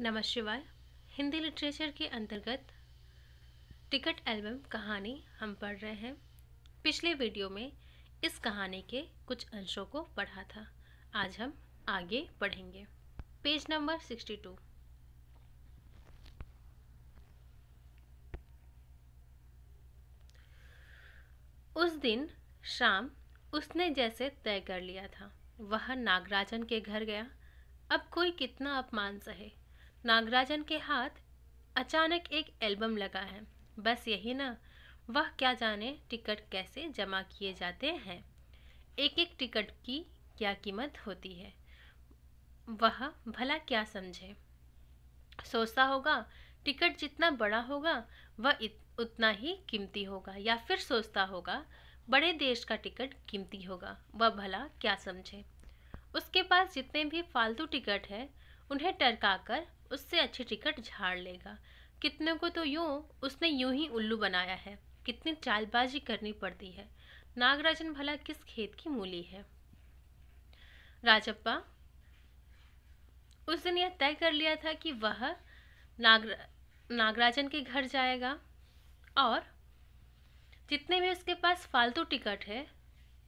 नमः शिवाय हिंदी लिटरेचर के अंतर्गत टिकट एल्बम कहानी हम पढ़ रहे हैं पिछले वीडियो में इस कहानी के कुछ अंशों को पढ़ा था आज हम आगे पढ़ेंगे पेज नंबर सिक्सटी टू उस दिन शाम उसने जैसे तय कर लिया था वह नागराजन के घर गया अब कोई कितना अपमान सहे नागराजन के हाथ अचानक एक एल्बम लगा है बस यही ना वह क्या जाने टिकट कैसे जमा किए जाते हैं एक एक टिकट की क्या कीमत होती है वह भला क्या समझे सोचता होगा टिकट जितना बड़ा होगा वह उतना ही कीमती होगा या फिर सोचता होगा बड़े देश का टिकट कीमती होगा वह भला क्या समझे उसके पास जितने भी फालतू टिकट है उन्हें टरकाकर उससे अच्छी टिकट झाड़ लेगा कितने को तो यूँ उसने यूं ही उल्लू बनाया है कितनी चालबाजी करनी पड़ती है नागराजन भला किस खेत की मूली है राजप्पा उस दिन यह तय कर लिया था कि वह नागर नागराजन के घर जाएगा और जितने भी उसके पास फालतू टिकट है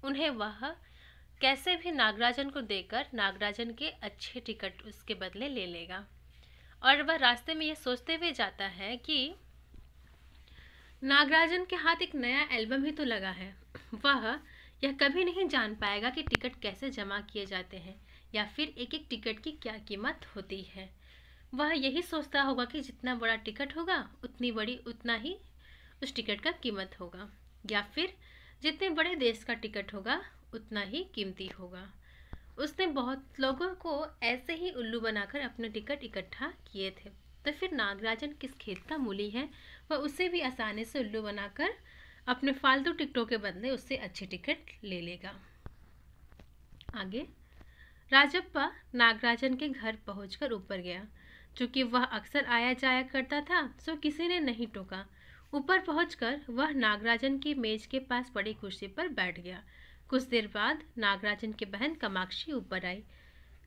उन्हें वह कैसे भी नागराजन को देकर नागराजन के अच्छे टिकट उसके बदले ले लेगा और वह रास्ते में यह सोचते हुए जाता है कि नागराजन के हाथ एक नया एल्बम ही तो लगा है वह यह कभी नहीं जान पाएगा कि टिकट कैसे जमा किए जाते हैं या फिर एक एक टिकट की क्या कीमत होती है वह यही सोचता होगा कि जितना बड़ा टिकट होगा उतनी बड़ी उतना ही उस टिकट का कीमत होगा या फिर जितने बड़े देश का टिकट होगा उतना ही कीमती होगा उसने बहुत लोगों को ऐसे ही उल्लू बनाकर अपने टिकट इकट्ठा किए थे तो फिर नागराजन किस खेत का मूली है वह उसे भी आसानी से उल्लू बनाकर अपने फालतू टिकटों के बदले उससे अच्छे टिकट ले लेगा आगे राजप्पा नागराजन के घर पहुंचकर ऊपर गया चूँकि वह अक्सर आया जाया करता था सो किसी ने नहीं टोका ऊपर पहुंचकर वह नागराजन की मेज के पास पड़ी कुर्सी पर बैठ गया कुछ देर बाद नागराजन की बहन कमाक्षी ऊपर आई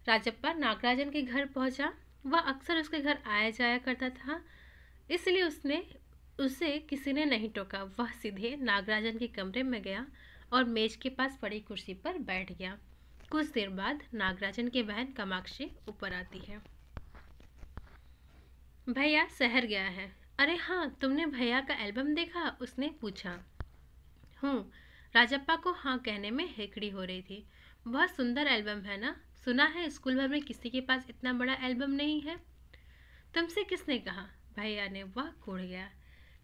राजप्पा नागराजन के घर पहुंचा वह अक्सर उसके घर आया जाया करता था इसलिए उसने उसे किसी ने नहीं टोका वह सीधे नागराजन के कमरे में गया और मेज के पास पड़ी कुर्सी पर बैठ गया कुछ देर बाद नागराजन की बहन कमाक्षी ऊपर आती है भैया शहर गया है अरे हाँ तुमने भैया का एल्बम देखा उसने पूछा हूँ राजप्पा को हाँ कहने में हेकड़ी हो रही थी बहुत सुंदर एल्बम है ना सुना है स्कूल भर में किसी के पास इतना बड़ा एल्बम नहीं है तुमसे किसने कहा भैया ने वह कूड़ गया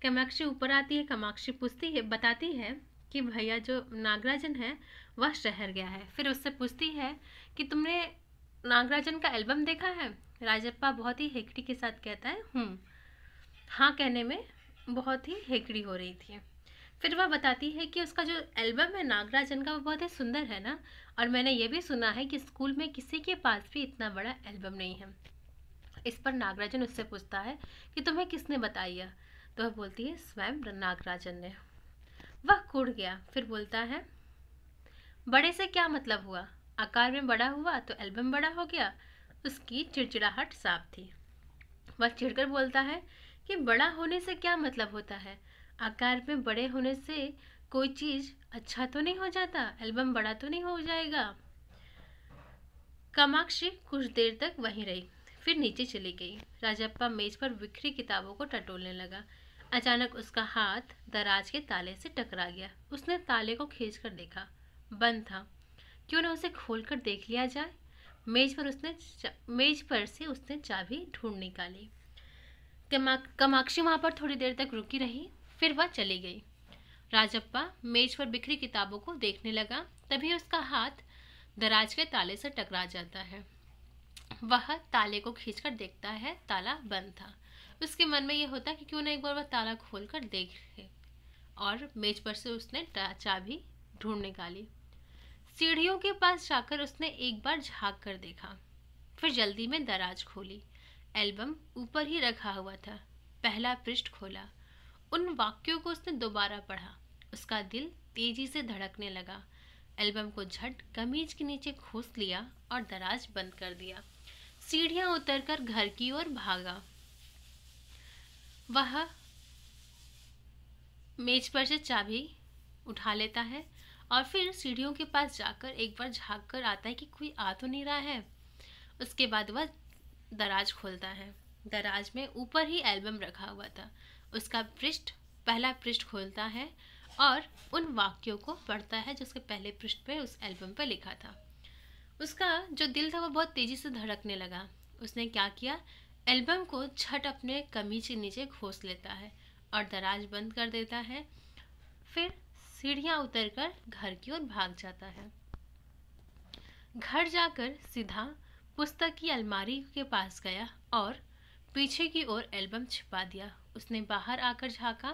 कमाक्षी ऊपर आती है कमाक्षी पूछती है बताती है कि भैया जो नागराजन है वह शहर गया है फिर उससे पूछती है कि तुमने नागराजन का एल्बम देखा है राजप्पा बहुत ही हेकड़ी के साथ कहता है हूँ हम्म। हाँ कहने में बहुत ही हेकड़ी हो रही थी फिर वह बताती है कि उसका जो एल्बम है नागराजन का वो बहुत ही सुंदर है ना और मैंने ये भी सुना है कि स्कूल में किसी के पास भी इतना बड़ा एल्बम नहीं है इस पर नागराजन उससे पूछता है कि तुम्हें किसने बताया तो वह बोलती है स्वयं नागराजन ने वह कूड़ गया फिर बोलता है बड़े से क्या मतलब हुआ आकार में बड़ा हुआ तो एल्बम बड़ा हो गया उसकी चिड़चिड़ाहट साफ थी वह चिड़कर बोलता है कि बड़ा होने से क्या मतलब होता है आकार में बड़े होने से कोई चीज़ अच्छा तो नहीं हो जाता एल्बम बड़ा तो नहीं हो जाएगा कामाक्षी कुछ देर तक वहीं रही फिर नीचे चली गई राजप्पा मेज पर बिखरी किताबों को टटोलने लगा अचानक उसका हाथ दराज के ताले से टकरा गया उसने ताले को खींच कर देखा बंद था क्यों ना उसे खोल कर देख लिया जाए मेज पर उसने मेज पर से उसने चाबी ढूंढ निकाली कमा कमाक्षी वहाँ पर थोड़ी देर तक रुकी रही फिर वह चली गई राजप्पा मेज पर बिखरी किताबों को देखने लगा तभी उसका हाथ दराज के ताले से टकरा जाता है वह ताले को खींचकर देखता है ताला बंद था उसके मन में यह होता कि क्यों ना एक बार वह ताला खोल कर देखे और मेज पर से उसने चाबी ढूंढ निकाली सीढ़ियों के पास जाकर उसने एक बार झांक कर देखा फिर जल्दी में दराज खोली एल्बम ऊपर ही रखा हुआ था पहला पृष्ठ खोला उन वाक्यों को उसने दोबारा पढ़ा उसका दिल तेजी से धड़कने लगा एल्बम को झट कमीज के नीचे घोस लिया और दराज बंद कर दिया सीढ़ियां उतरकर घर की ओर भागा वह मेज पर से चाबी उठा लेता है और फिर सीढ़ियों के पास जाकर एक बार झाँक कर आता है कि कोई आ तो नहीं रहा है उसके बाद वह दराज खोलता है दराज में ऊपर ही एल्बम रखा हुआ था उसका पृष्ठ पहला पृष्ठ खोलता है और उन वाक्यों को पढ़ता है जो उसके पहले पृष्ठ पर उस एल्बम पर लिखा था उसका जो दिल था वो बहुत तेज़ी से धड़कने लगा उसने क्या किया एल्बम को छट अपने कमीज के नीचे घोस लेता है और दराज बंद कर देता है फिर सीढ़ियाँ उतर कर घर की ओर भाग जाता है घर जाकर सीधा पुस्तक की अलमारी के पास गया और पीछे की ओर एल्बम छिपा दिया उसने बाहर आकर झाँका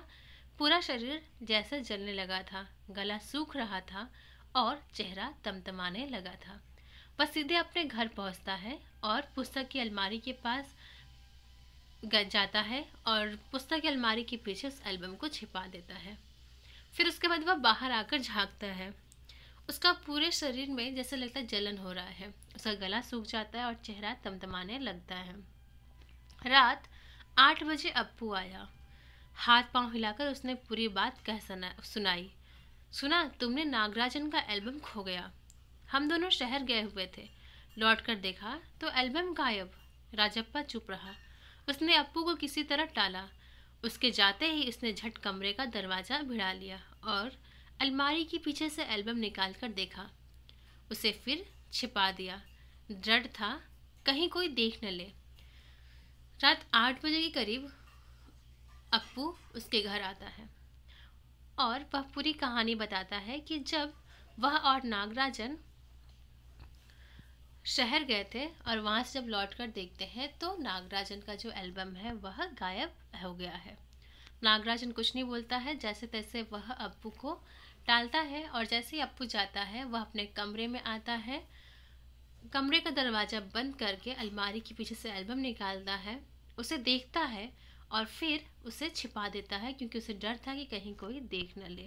पूरा शरीर जैसा जलने लगा था गला सूख रहा था और चेहरा तमतमाने लगा था वह सीधे अपने घर पहुंचता है और पुस्तक की अलमारी के पास जाता है और पुस्तक की अलमारी के पीछे उस एल्बम को छिपा देता है फिर उसके बाद वह बाहर आकर झांकता है उसका पूरे शरीर में जैसे लगता है जलन हो रहा है उसका गला सूख जाता है और चेहरा तमतमाने लगता है रात आठ बजे अप्पू आया हाथ पांव हिलाकर उसने पूरी बात कह सुनाई सुना तुमने नागराजन का एल्बम खो गया हम दोनों शहर गए हुए थे लौट कर देखा तो एल्बम गायब राजप्पा चुप रहा उसने अप्पू को किसी तरह टाला उसके जाते ही उसने झट कमरे का दरवाज़ा भिड़ा लिया और अलमारी के पीछे से एल्बम निकाल कर देखा उसे फिर छिपा दिया दृढ़ था कहीं कोई देख न ले रात आठ बजे के करीब अप्पू उसके घर आता है और वह पूरी कहानी बताता है कि जब वह और नागराजन शहर गए थे और वहाँ से जब लौट कर देखते हैं तो नागराजन का जो एल्बम है वह गायब हो गया है नागराजन कुछ नहीं बोलता है जैसे तैसे वह अप्पू को टालता है और जैसे ही अप्पू जाता है वह अपने कमरे में आता है कमरे का दरवाज़ा बंद करके अलमारी के पीछे से एल्बम निकालता है उसे देखता है और फिर उसे छिपा देता है क्योंकि उसे डर था कि कहीं कोई देख न ले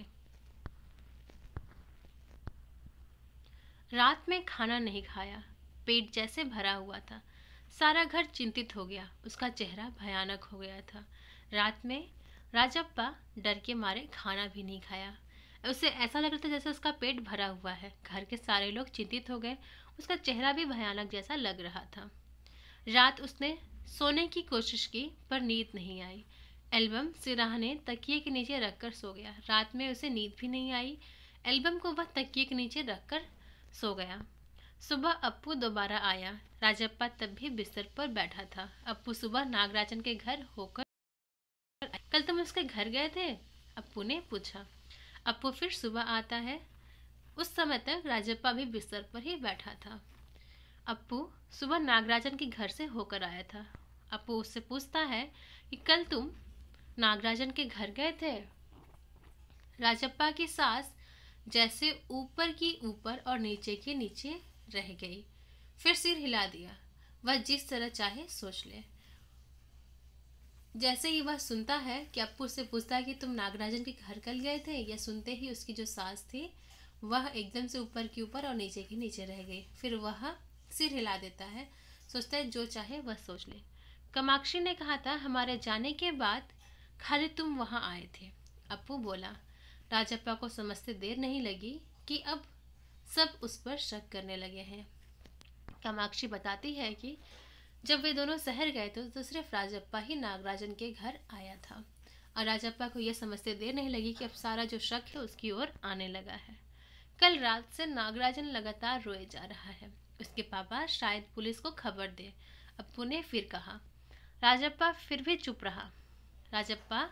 रात में खाना नहीं खाया पेट जैसे भरा हुआ था सारा घर चिंतित हो गया उसका चेहरा भयानक हो गया था रात में राजप्पा डर के मारे खाना भी नहीं खाया उसे ऐसा लग रहा था जैसे उसका पेट भरा हुआ है घर के सारे लोग चिंतित हो गए उसका चेहरा भी भयानक जैसा लग रहा था रात उसने सोने की कोशिश की पर नींद नहीं आई एल्बम सिराह ने तकिए के नीचे कर सो गया रात में उसे नींद भी नहीं आई एल्बम को वह तकिए के नीचे रख कर सो गया सुबह अप्पू दोबारा आया राजप्पा तब भी बिस्तर पर बैठा था अप्पू सुबह नागराजन के घर होकर कल तुम उसके घर गए थे अप्पू ने पूछा अप्पू फिर सुबह आता है उस समय तक राजप्पा भी बिस्तर पर ही बैठा था अप्पू सुबह नागराजन के घर से होकर आया था अप्पू उससे पूछता है कि कल तुम नागराजन के घर गए थे राजप्पा की सास जैसे ऊपर की ऊपर और नीचे के नीचे रह गई फिर सिर हिला दिया वह जिस तरह चाहे सोच ले जैसे ही वह सुनता है कि अप्पू उससे पूछता है कि तुम नागराजन के घर कल गए थे या सुनते ही उसकी जो सास थी वह एकदम से ऊपर के ऊपर और नीचे के नीचे रह गई फिर वह सिर हिला देता है सोचता है जो चाहे वह सोच ले कमाक्षी ने कहा था हमारे जाने के बाद खाली तुम वहाँ आए थे अपू बोला राजप्पा को समझते देर नहीं लगी कि अब सब उस पर शक करने लगे हैं कामाक्षी बताती है कि जब वे दोनों शहर गए तो, तो सिर्फ राजप्पा ही नागराजन के घर आया था और राजप्पा को यह समझते देर नहीं लगी कि अब सारा जो शक है उसकी ओर आने लगा है कल रात से नागराजन लगातार रोए जा रहा है उसके पापा शायद पुलिस को खबर दे अप्पू ने फिर कहा राजप्पा फिर भी चुप रहा राजप्पा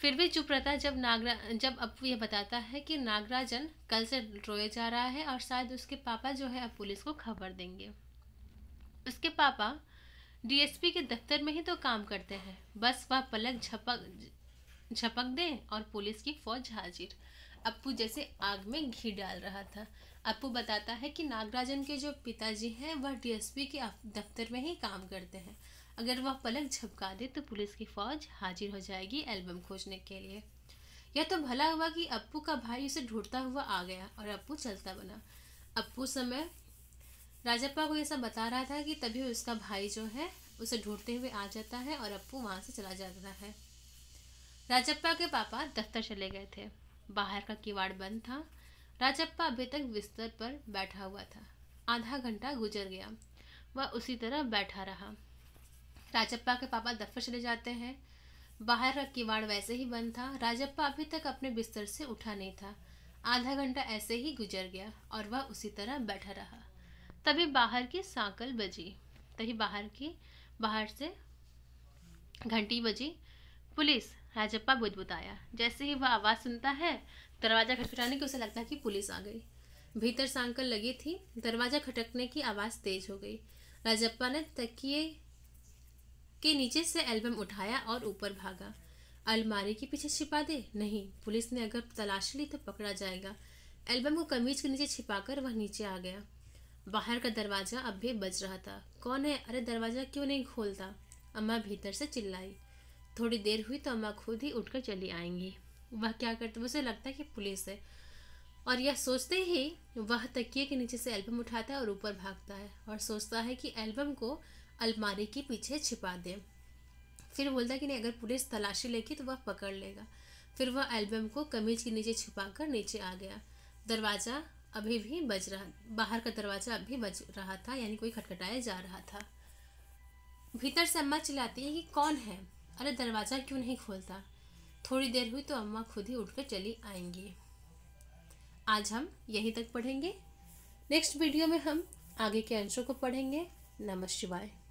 फिर भी चुप रहता जब नागरा जब अप्पू यह बताता है कि नागराजन कल से रोए जा रहा है और शायद उसके पापा जो है अब पुलिस को खबर देंगे उसके पापा डीएसपी के दफ्तर में ही तो काम करते हैं बस वह पलक झपक झपक दें और पुलिस की फौज हाजिर अप्पू जैसे आग में घी डाल रहा था अप्पू बताता है कि नागराजन के जो पिताजी हैं वह डीएसपी के दफ्तर में ही काम करते हैं अगर वह पलक झपका दे तो पुलिस की फौज हाजिर हो जाएगी एल्बम खोजने के लिए यह तो भला हुआ कि अप्पू का भाई उसे ढूंढता हुआ आ गया और अप्पू चलता बना अप्पू समय राजप्पा को ऐसा बता रहा था कि तभी उसका भाई जो है उसे ढूंढते हुए आ जाता है और अप्पू वहाँ से चला जाता है राजप्पा के पापा दफ्तर चले गए थे बाहर का किवाड़ बंद था राजप्पा अभी तक बिस्तर पर बैठा हुआ था आधा घंटा गुजर गया वह उसी तरह बैठा रहा राजप्पा के पापा दफ्तर चले जाते हैं बाहर का किवाड़ वैसे ही बंद था राजप्पा अभी तक अपने बिस्तर से उठा नहीं था आधा घंटा ऐसे ही गुजर गया और वह उसी तरह बैठा रहा तभी बाहर की साकल बजी तभी बाहर की बाहर से घंटी बजी पुलिस राजप्पा बुदबुदाया जैसे ही वह आवाज़ सुनता है दरवाज़ा खटखटाने की उसे लगता है कि पुलिस आ गई भीतर सांकल लगी थी दरवाज़ा खटकने की आवाज़ तेज हो गई राजप्पा ने तकिए के नीचे से एल्बम उठाया और ऊपर भागा अलमारी के पीछे छिपा दे नहीं पुलिस ने अगर तलाश ली तो पकड़ा जाएगा एल्बम को कमीज के नीचे छिपाकर वह नीचे आ गया बाहर का दरवाज़ा अब भी बज रहा था कौन है अरे दरवाज़ा क्यों नहीं खोलता अम्मा भीतर से चिल्लाई थोड़ी देर हुई तो अम्मा खुद ही उठकर चली आएंगी वह क्या करते उसे लगता है कि पुलिस है और यह सोचते ही वह तकिए के नीचे से एल्बम उठाता है और ऊपर भागता है और सोचता है कि एल्बम को अलमारी के पीछे छिपा दें फिर बोलता है कि नहीं अगर पुलिस तलाशी लेगी तो वह पकड़ लेगा फिर वह एल्बम को कमीज के नीचे छिपा कर नीचे आ गया दरवाज़ा अभी भी बज रहा बाहर का दरवाज़ा अभी बज रहा था यानी कोई खटखटाया जा रहा था भीतर से अम्मा चिल्लाती है कि कौन है अरे दरवाज़ा क्यों नहीं खोलता थोड़ी देर हुई तो अम्मा खुद ही उठकर चली आएंगी आज हम यहीं तक पढ़ेंगे नेक्स्ट वीडियो में हम आगे के अंशों को पढ़ेंगे नमः शिवाय